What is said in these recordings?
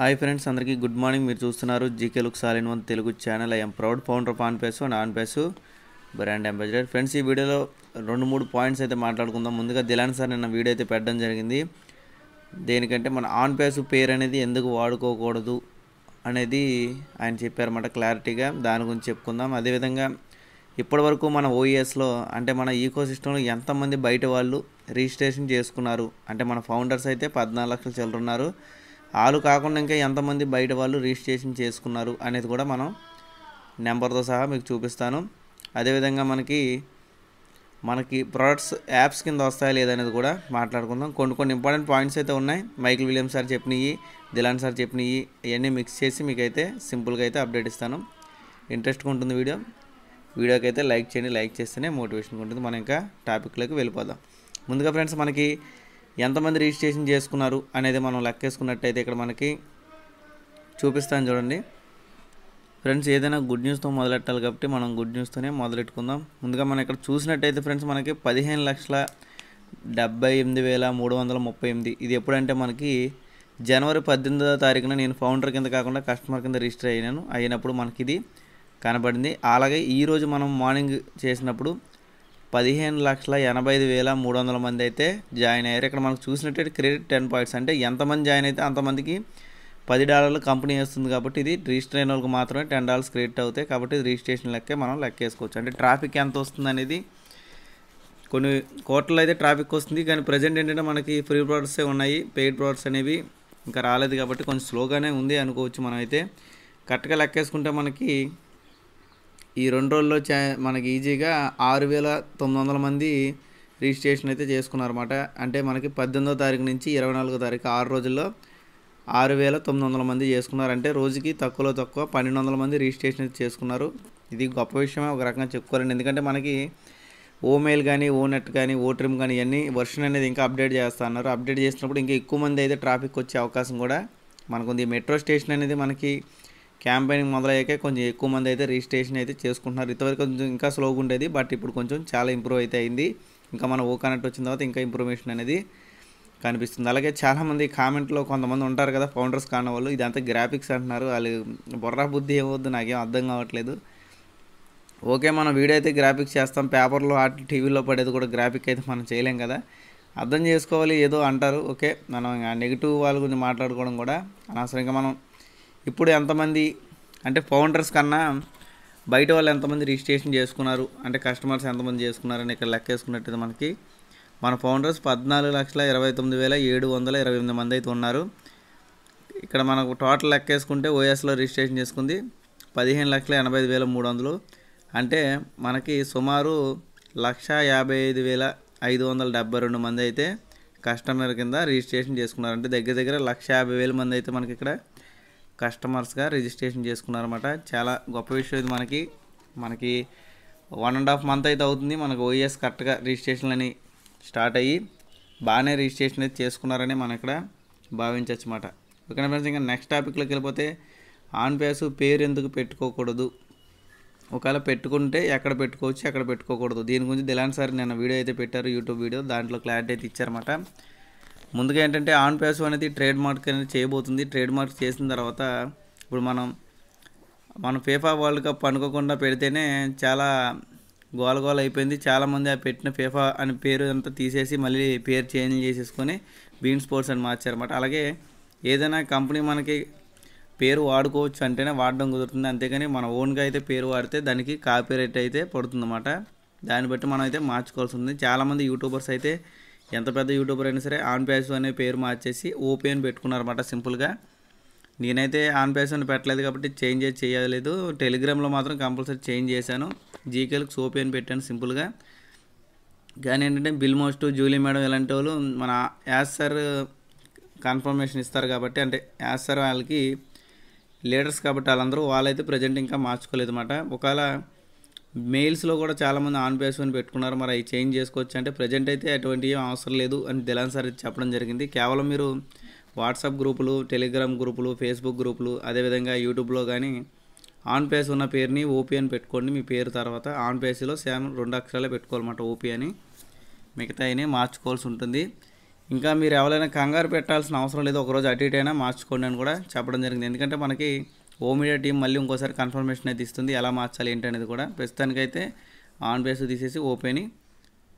hi friends అందరికీ good morning మీరు చూస్తున్నారు జీకే లుక్ సాలిన్ one Telugu channel I'm proud founder of on pace and pace brand ambassador friends ఈ వీడియోలో రెండు మూడు పాయింట్స్ అయితే మాట్లాడుకుందాం ముందుగా దిలాన్ సార్ నిన్న వీడియో అయితే పెట్టడం జరిగింది దేనికంటే మన ఆన్ పేసు పేరు అనేది ఎందుకు వాడుకోకూడదు అనేది ఆయన చెప్పారన్నమాట క్లారిటీగా దాని గురించి చెప్పుకుందాం అదేవిధంగా ఇప్పటివరకు మన ఓఈఎస్లో అంటే మన ఈకో సిస్టంలో ఎంతమంది బయట వాళ్ళు రిజిస్ట్రేషన్ చేసుకున్నారు అంటే మన ఫౌండర్స్ అయితే పద్నాలుగు లక్షల చిల్లరున్నారు వాళ్ళు కాకుండా ఇంకా ఎంతమంది బయట వాళ్ళు రిజిస్ట్రేషన్ చేసుకున్నారు అనేది కూడా మనం నెంబర్తో సహా మీకు చూపిస్తాను అదేవిధంగా మనకి మనకి ప్రొడక్ట్స్ యాప్స్ కింద వస్తాయా లేదనేది కూడా మాట్లాడుకుందాం కొన్ని కొన్ని ఇంపార్టెంట్ పాయింట్స్ అయితే ఉన్నాయి మైకిల్ విలియమ్స్ సార్ చెప్పినవి దిలాన్ సార్ చెప్పినవి ఇవన్నీ మిక్స్ చేసి మీకైతే సింపుల్గా అయితే అప్డేట్ ఇస్తాను ఇంట్రెస్ట్గా ఉంటుంది వీడియో వీడియోకి అయితే లైక్ చేయండి లైక్ చేస్తేనే మోటివేషన్గా ఉంటుంది మనం ఇంకా టాపిక్లోకి వెళ్ళిపోదాం ముందుగా ఫ్రెండ్స్ మనకి ఎంతమంది రిజిస్ట్రేషన్ చేసుకున్నారు అనేది మనం లెక్కేసుకున్నట్టయితే ఇక్కడ మనకి చూపిస్తాను చూడండి ఫ్రెండ్స్ ఏదైనా గుడ్ న్యూస్తో మొదలెట్టాలి కాబట్టి మనం గుడ్ న్యూస్తోనే మొదలెట్టుకుందాం ముందుగా మనం ఇక్కడ చూసినట్టయితే ఫ్రెండ్స్ మనకి పదిహేను లక్షల డెబ్బై ఎనిమిది వేల మూడు వందల ముప్పై ఎనిమిది ఇది ఎప్పుడంటే మనకి జనవరి పద్దెనిమిదో తారీఖున నేను ఫౌండర్ కింద కాకుండా కస్టమర్ కింద రిజిస్టర్ అయినాను అయినప్పుడు మనకి ఇది కనబడింది అలాగే ఈరోజు మనం మార్నింగ్ చేసినప్పుడు పదిహేను లక్షల ఎనభై ఐదు వేల మూడు వందల మంది అయితే జాయిన్ అయ్యారు ఇక్కడ మనకు చూసినట్టు క్రెడిట్ టెన్ పాయింట్స్ అంటే ఎంతమంది జాయిన్ అయితే అంతమందికి పది డాలర్లు కంపెనీ వేస్తుంది కాబట్టి ఇది రిజిస్టర్ అయిన వాళ్ళకి మాత్రమే టెన్ డాలర్స్ క్రెడిట్ అవుతాయి కాబట్టి రిజిస్ట్రేషన్ లెక్కే మనం లెక్కేసుకోవచ్చు అంటే ట్రాఫిక్ ఎంత వస్తుంది అనేది కొన్ని కోట్లలో అయితే ట్రాఫిక్ వస్తుంది కానీ ప్రజెంట్ ఏంటంటే మనకి ఫ్రీ ప్రోడక్ట్సే ఉన్నాయి పెయిడ్ ప్రోడక్ట్స్ అనేవి ఇంకా రాలేదు కాబట్టి కొంచెం స్లోగానే ఉంది అనుకోవచ్చు మనం అయితే కరెక్ట్గా లెక్కేసుకుంటే మనకి ఈ రెండు రోజుల్లో చా మనకి ఈజీగా ఆరు వేల తొమ్మిది వందల మంది రిజిస్ట్రేషన్ అయితే చేసుకున్నారన్నమాట అంటే మనకి పద్దెనిమిదో తారీఖు నుంచి ఇరవై నాలుగో తారీఖు ఆరు రోజుల్లో ఆరు వేల తొమ్మిది వందల మంది చేసుకున్నారు అంటే రోజుకి తక్కువలో తక్కువ పన్నెండు వందల మంది రిజిస్ట్రేషన్ అయితే చేసుకున్నారు ఇది గొప్ప విషయమే ఒక రకంగా చెప్పుకోవాలండి ఎందుకంటే మనకి ఓమెయిల్ కానీ ఓనెట్ కానీ ఓట్రిమ్ కానీ ఇవన్నీ వర్షన్ అనేది ఇంకా అప్డేట్ చేస్తున్నారు అప్డేట్ చేసినప్పుడు ఇంకా ఎక్కువ మంది అయితే ట్రాఫిక్ వచ్చే అవకాశం కూడా మనకు మెట్రో స్టేషన్ అనేది మనకి క్యాంపెయినింగ్ మొదలయ్యాకే కొంచెం ఎక్కువ మంది అయితే రిజిస్ట్రేషన్ అయితే చేసుకుంటున్నారు ఇంతవరకు కొంచెం ఇంకా స్లోగా ఉండేది బట్ ఇప్పుడు కొంచెం చాలా ఇంప్రూవ్ అయితే అయింది ఇంకా మన ఓ కనెక్ట్ వచ్చిన తర్వాత ఇంకా ఇంప్రూవేషన్ అనేది కనిపిస్తుంది అలాగే చాలామంది కామెంట్లో కొంతమంది ఉంటారు కదా ఫౌండర్స్ కాని వాళ్ళు ఇదంతా గ్రాఫిక్స్ అంటున్నారు వాళ్ళు బుర్ర బుద్ధి ఏమొద్దు నాకేం అర్థం కావట్లేదు ఓకే మనం వీడియో అయితే గ్రాఫిక్స్ చేస్తాం పేపర్లో ఆ టీవీలో పడేది కూడా గ్రాఫిక్ అయితే మనం చేయలేం కదా అర్థం చేసుకోవాలి ఏదో అంటారు ఓకే మనం నెగిటివ్ వాళ్ళ గురించి మాట్లాడుకోవడం కూడా అనవసరంగా మనం ఇప్పుడు ఎంతమంది అంటే ఫౌండర్స్ కన్నా బయట వాళ్ళు ఎంతమంది రిజిస్ట్రేషన్ చేసుకున్నారు అంటే కస్టమర్స్ ఎంతమంది చేసుకున్నారని ఇక్కడ లెక్క మనకి మన ఫౌండర్స్ పద్నాలుగు లక్షల ఇరవై తొమ్మిది వేల ఏడు వందల ఇరవై ఎనిమిది మంది అయితే ఉన్నారు ఇక్కడ మనకు టోటల్ లెక్క వేసుకుంటే ఓఎస్లో రిజిస్ట్రేషన్ చేసుకుంది పదిహేను లక్షల ఎనభై ఐదు వేల మూడు వందలు అంటే మనకి సుమారు లక్ష యాభై ఐదు వేల ఐదు వందల డెబ్బై రెండు మంది అయితే కస్టమర్ కింద రిజిస్ట్రేషన్ చేసుకున్నారు అంటే దగ్గర దగ్గర లక్ష యాభై వేల మంది అయితే మనకి ఇక్కడ కస్టమర్స్గా రిజిస్ట్రేషన్ చేసుకున్నారన్నమాట చాలా గొప్ప విషయం ఇది మనకి మనకి వన్ అండ్ హాఫ్ మంత్ అయితే అవుతుంది మనకు ఓఎస్ కరెక్ట్గా రిజిస్ట్రేషన్ అని స్టార్ట్ అయ్యి బాగానే రిజిస్ట్రేషన్ అయితే చేసుకున్నారని మనం ఇక్కడ భావించవచ్చు అనమాట ఓకేనా ఫ్రెండ్స్ ఇంకా నెక్స్ట్ టాపిక్లోకి వెళ్ళిపోతే ఆన్ పేస్ పేరు ఎందుకు పెట్టుకోకూడదు ఒకవేళ పెట్టుకుంటే ఎక్కడ పెట్టుకోవచ్చు ఎక్కడ పెట్టుకోకూడదు దీని గురించి దిలాన్ సార్ నిన్న వీడియో అయితే పెట్టారు యూట్యూబ్ వీడియో దాంట్లో క్లారిటీ అయితే ఇచ్చారన్నమాట ముందుగా ఏంటంటే ఆన్ పేసు అనేది ట్రేడ్ మార్క్ అనేది చేయబోతుంది ట్రేడ్ మార్క్ చేసిన తర్వాత ఇప్పుడు మనం మనం ఫీఫా వరల్డ్ కప్ అనుకోకుండా పెడితేనే చాలా గోల గోల అయిపోయింది చాలామంది ఆ పెట్టిన ఫీఫా అనే పేరు అంతా తీసేసి మళ్ళీ పేరు చేంజ్ చేసేసుకొని బీన్ స్పోర్ట్స్ అని అనమాట అలాగే ఏదైనా కంపెనీ మనకి పేరు వాడుకోవచ్చు అంటేనే వాడడం కుదురుతుంది అంతేకాని మన ఓన్గా అయితే పేరు వాడితే దానికి కాపీరైట్ అయితే పడుతుందన్నమాట దాన్ని బట్టి మనం అయితే మార్చుకోవాల్సి ఉంది చాలామంది యూట్యూబర్స్ అయితే ఎంత పెద్ద యూట్యూబర్ అయినా సరే ఆన్ ప్యాస్ అనే పేరు మార్చేసి ఓపీ అని పెట్టుకున్నారన్నమాట సింపుల్గా నేనైతే ఆన్ ప్యాస్ అని పెట్టలేదు కాబట్టి చేంజ్ చేయలేదు టెలిగ్రామ్లో మాత్రం కంపల్సరీ చేంజ్ చేశాను జీకేలకు సోపీ అని పెట్టాను సింపుల్గా కానీ ఏంటంటే బిల్ మోస్ట్ జూలీ మేడం ఇలాంటి వాళ్ళు మన యాజ్ సార్ కన్ఫర్మేషన్ ఇస్తారు కాబట్టి అంటే యాజ్ సార్ వాళ్ళకి లీడర్స్ కాబట్టి వాళ్ళందరూ వాళ్ళైతే ప్రజెంట్ ఇంకా మార్చుకోలేదు అన్నమాట ఒకవేళ మెయిల్స్లో కూడా చాలామంది ఆన్ బేస్ అని పెట్టుకున్నారు మరి అవి చేంజ్ చేసుకోవచ్చు అంటే ప్రజెంట్ అయితే అటువంటి అవసరం లేదు అని దిలాన్ సార్ చెప్పడం జరిగింది కేవలం మీరు వాట్సాప్ గ్రూపులు టెలిగ్రామ్ గ్రూపులు ఫేస్బుక్ గ్రూపులు అదేవిధంగా యూట్యూబ్లో కానీ ఆన్ పేస్ ఉన్న పేరుని ఓపీ అని పెట్టుకోండి మీ పేరు తర్వాత ఆన్ పేస్లో సేమ్ రెండు అక్షరాలే పెట్టుకోవాలన్నమాట ఓపీ అని మిగతాయిని మార్చుకోవాల్సి ఉంటుంది ఇంకా మీరు ఎవరైనా కంగారు పెట్టాల్సిన అవసరం లేదు ఒకరోజు అటు ఇటు అయినా మార్చుకోండి అని కూడా చెప్పడం జరిగింది ఎందుకంటే మనకి హోమ్ మీడియా టీం మళ్ళీ ఇంకోసారి కన్ఫర్మేషన్ అయితే ఇస్తుంది ఎలా మార్చాలి ఏంటనేది కూడా ప్రస్తుతానికైతే ఆన్ బేస్ తీసేసి ఓపెని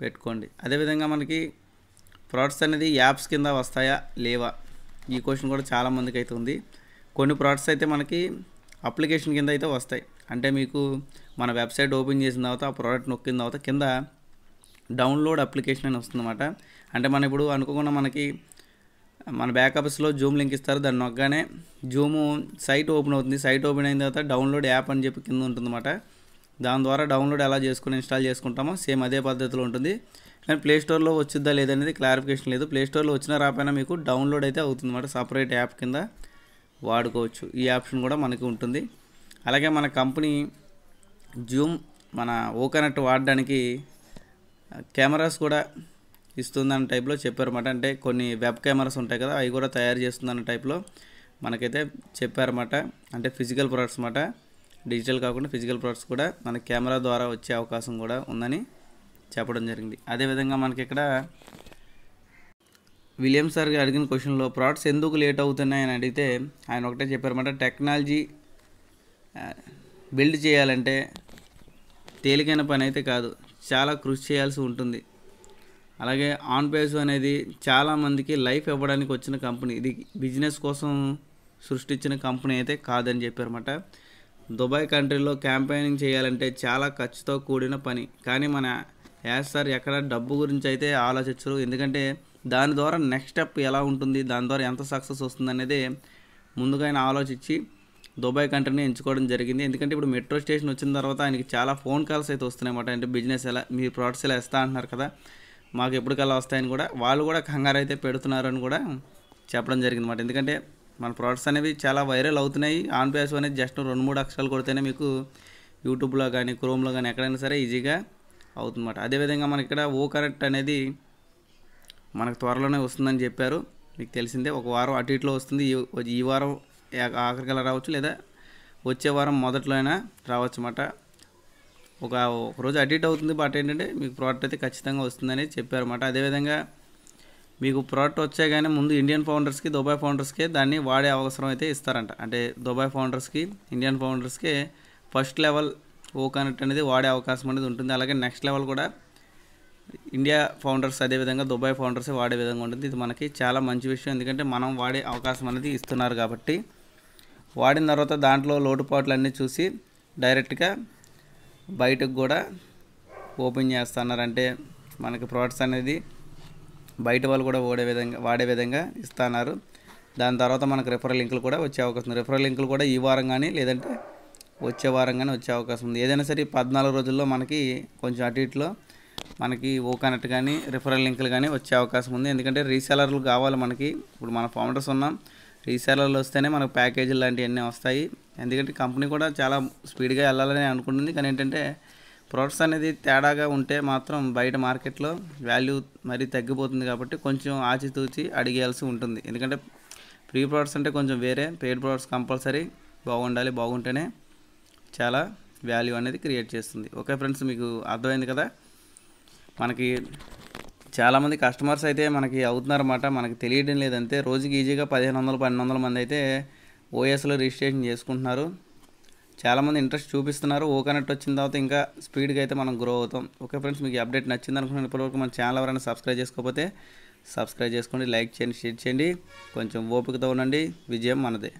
పెట్టుకోండి అదేవిధంగా మనకి ప్రోడక్ట్స్ అనేది యాప్స్ కింద వస్తాయా లేవా ఈ క్వశ్చన్ కూడా చాలామందికి అయితే ఉంది కొన్ని ప్రోడక్ట్స్ అయితే మనకి అప్లికేషన్ కింద అయితే వస్తాయి అంటే మీకు మన వెబ్సైట్ ఓపెన్ చేసిన తర్వాత ఆ ప్రోడక్ట్ నొక్కిన తర్వాత కింద డౌన్లోడ్ అప్లికేషన్ అని వస్తుందన్నమాట అంటే మనం ఇప్పుడు అనుకోకుండా మనకి మన బ్యాకప్స్లో జూమ్ లింక్ ఇస్తారు దాన్ని నొక్కగానే జూమ్ సైట్ ఓపెన్ అవుతుంది సైట్ ఓపెన్ అయిన తర్వాత డౌన్లోడ్ యాప్ అని చెప్పి కింద ఉంటుందన్నమాట దాని ద్వారా డౌన్లోడ్ ఎలా చేసుకుని ఇన్స్టాల్ చేసుకుంటామో సేమ్ అదే పద్ధతిలో ఉంటుంది కానీ ప్లేస్టోర్లో వచ్చిద్దా లేదనేది క్లారిఫికేషన్ లేదు ప్లేస్టోర్లో వచ్చిన రాపోయినా మీకు డౌన్లోడ్ అయితే అవుతుందన్నమాట సపరేట్ యాప్ కింద వాడుకోవచ్చు ఈ ఆప్షన్ కూడా మనకి ఉంటుంది అలాగే మన కంపెనీ జూమ్ మన ఓకనెట్ వాడడానికి కెమెరాస్ కూడా అన్న టైప్లో చెప్పారన్నమాట అంటే కొన్ని వెబ్ కెమెరాస్ ఉంటాయి కదా అవి కూడా తయారు చేస్తుందన్న టైప్లో మనకైతే చెప్పారన్నమాట అంటే ఫిజికల్ ప్రొడక్ట్స్ అన్నమాట డిజిటల్ కాకుండా ఫిజికల్ ప్రొడక్ట్స్ కూడా మన కెమెరా ద్వారా వచ్చే అవకాశం కూడా ఉందని చెప్పడం జరిగింది అదేవిధంగా మనకి ఇక్కడ విలియం సార్ అడిగిన క్వశ్చన్లో ప్రొడక్ట్స్ ఎందుకు లేట్ అవుతున్నాయి అని అడిగితే ఆయన ఒకటే చెప్పారన్నమాట టెక్నాలజీ బిల్డ్ చేయాలంటే తేలికైన పని అయితే కాదు చాలా కృషి చేయాల్సి ఉంటుంది అలాగే ఆన్ బేస్ అనేది చాలామందికి లైఫ్ ఇవ్వడానికి వచ్చిన కంపెనీ ఇది బిజినెస్ కోసం సృష్టించిన కంపెనీ అయితే కాదని చెప్పారన్నమాట దుబాయ్ కంట్రీలో క్యాంపెయినింగ్ చేయాలంటే చాలా ఖర్చుతో కూడిన పని కానీ మన యాస్ సార్ ఎక్కడ డబ్బు గురించి అయితే ఆలోచించరు ఎందుకంటే దాని ద్వారా నెక్స్ట్ స్టెప్ ఎలా ఉంటుంది దాని ద్వారా ఎంత సక్సెస్ వస్తుంది అనేది ముందుగా ఆయన ఆలోచించి దుబాయ్ కంట్రీని ఎంచుకోవడం జరిగింది ఎందుకంటే ఇప్పుడు మెట్రో స్టేషన్ వచ్చిన తర్వాత ఆయనకి చాలా ఫోన్ కాల్స్ అయితే వస్తున్నాయి అన్నమాట అంటే బిజినెస్ ఎలా మీ ప్రోడక్ట్స్ ఎలా ఇస్తా అంటున్నారు కదా మాకు ఎప్పటికల్లా వస్తాయని కూడా వాళ్ళు కూడా కంగారు అయితే పెడుతున్నారని కూడా చెప్పడం జరిగింది మాట ఎందుకంటే మన ప్రొడక్ట్స్ అనేవి చాలా వైరల్ అవుతున్నాయి ఆన్ ప్యాస్ అనేది జస్ట్ రెండు మూడు అక్షరాలు కొడితేనే మీకు యూట్యూబ్లో కానీ క్రోమ్లో కానీ ఎక్కడైనా సరే ఈజీగా అవుతుందన్నమాట అదేవిధంగా మనకి ఇక్కడ ఓ కరెక్ట్ అనేది మనకు త్వరలోనే వస్తుందని చెప్పారు మీకు తెలిసిందే ఒక వారం అటు ఇట్లో వస్తుంది ఈ వారం ఆఖరికల్లా రావచ్చు లేదా వచ్చే వారం మొదట్లో అయినా రావచ్చు అన్నమాట ఒక ఒకరోజు రోజు అడిట్ అవుతుంది బట్ ఏంటంటే మీకు ప్రోడక్ట్ అయితే ఖచ్చితంగా వస్తుందని చెప్పారన్నమాట అదేవిధంగా మీకు ప్రోడక్ట్ వచ్చే కానీ ముందు ఇండియన్ ఫౌండర్స్కి దుబాయ్ ఫౌండర్స్కే దాన్ని వాడే అవసరం అయితే ఇస్తారంట అంటే దుబాయ్ ఫౌండర్స్కి ఇండియన్ ఫౌండర్స్కే ఫస్ట్ లెవెల్ ఓ కనెక్ట్ అనేది వాడే అవకాశం అనేది ఉంటుంది అలాగే నెక్స్ట్ లెవెల్ కూడా ఇండియా ఫౌండర్స్ అదేవిధంగా దుబాయ్ ఫౌండర్సే వాడే విధంగా ఉంటుంది ఇది మనకి చాలా మంచి విషయం ఎందుకంటే మనం వాడే అవకాశం అనేది ఇస్తున్నారు కాబట్టి వాడిన తర్వాత దాంట్లో లోటుపాట్లు అన్నీ చూసి డైరెక్ట్గా బయటకు కూడా ఓపెన్ చేస్తున్నారు అంటే మనకి ప్రోడక్ట్స్ అనేది బయట వాళ్ళు కూడా ఓడే విధంగా వాడే విధంగా ఇస్తున్నారు దాని తర్వాత మనకు రిఫరల్ లింకులు కూడా వచ్చే అవకాశం ఉంది రిఫరల్ లింకులు కూడా ఈ వారం కానీ లేదంటే వచ్చే వారం కానీ వచ్చే అవకాశం ఉంది ఏదైనా సరే పద్నాలుగు రోజుల్లో మనకి కొంచెం అటు ఇటులో మనకి ఓకనెట్ కానీ రిఫరల్ లింకులు కానీ వచ్చే అవకాశం ఉంది ఎందుకంటే రీసెలర్లు కావాలి మనకి ఇప్పుడు మన ఫౌండర్స్ ఉన్నాం రీసేలర్లు వస్తేనే మనకు ప్యాకేజీలు లాంటివన్నీ వస్తాయి ఎందుకంటే కంపెనీ కూడా చాలా స్పీడ్గా వెళ్ళాలని అనుకుంటుంది కానీ ఏంటంటే ప్రొడక్ట్స్ అనేది తేడాగా ఉంటే మాత్రం బయట మార్కెట్లో వాల్యూ మరీ తగ్గిపోతుంది కాబట్టి కొంచెం ఆచితూచి అడిగేయాల్సి ఉంటుంది ఎందుకంటే ఫ్రీ ప్రొడక్ట్స్ అంటే కొంచెం వేరే పెయిడ్ ప్రొడక్ట్స్ కంపల్సరీ బాగుండాలి బాగుంటేనే చాలా వాల్యూ అనేది క్రియేట్ చేస్తుంది ఓకే ఫ్రెండ్స్ మీకు అర్థమైంది కదా మనకి చాలామంది కస్టమర్స్ అయితే మనకి అవుతున్నారన్నమాట మనకి తెలియడం లేదంతే రోజుకి ఈజీగా పదిహేను వందలు పన్నెండు వందల మంది అయితే ఓఎస్లో రిజిస్ట్రేషన్ చేసుకుంటున్నారు చాలామంది ఇంట్రెస్ట్ చూపిస్తున్నారు ఓ కనెక్ట్ వచ్చిన తర్వాత ఇంకా స్పీడ్గా అయితే మనం గ్రో అవుతాం ఓకే ఫ్రెండ్స్ మీకు అప్డేట్ నచ్చింది అనుకున్నాను ఇప్పటివరకు మన ఛానల్ ఎవరైనా సబ్స్క్రైబ్ చేసుకోకపోతే సబ్స్క్రైబ్ చేసుకోండి లైక్ చేయండి షేర్ చేయండి కొంచెం ఓపికతో ఉండండి విజయం మనదే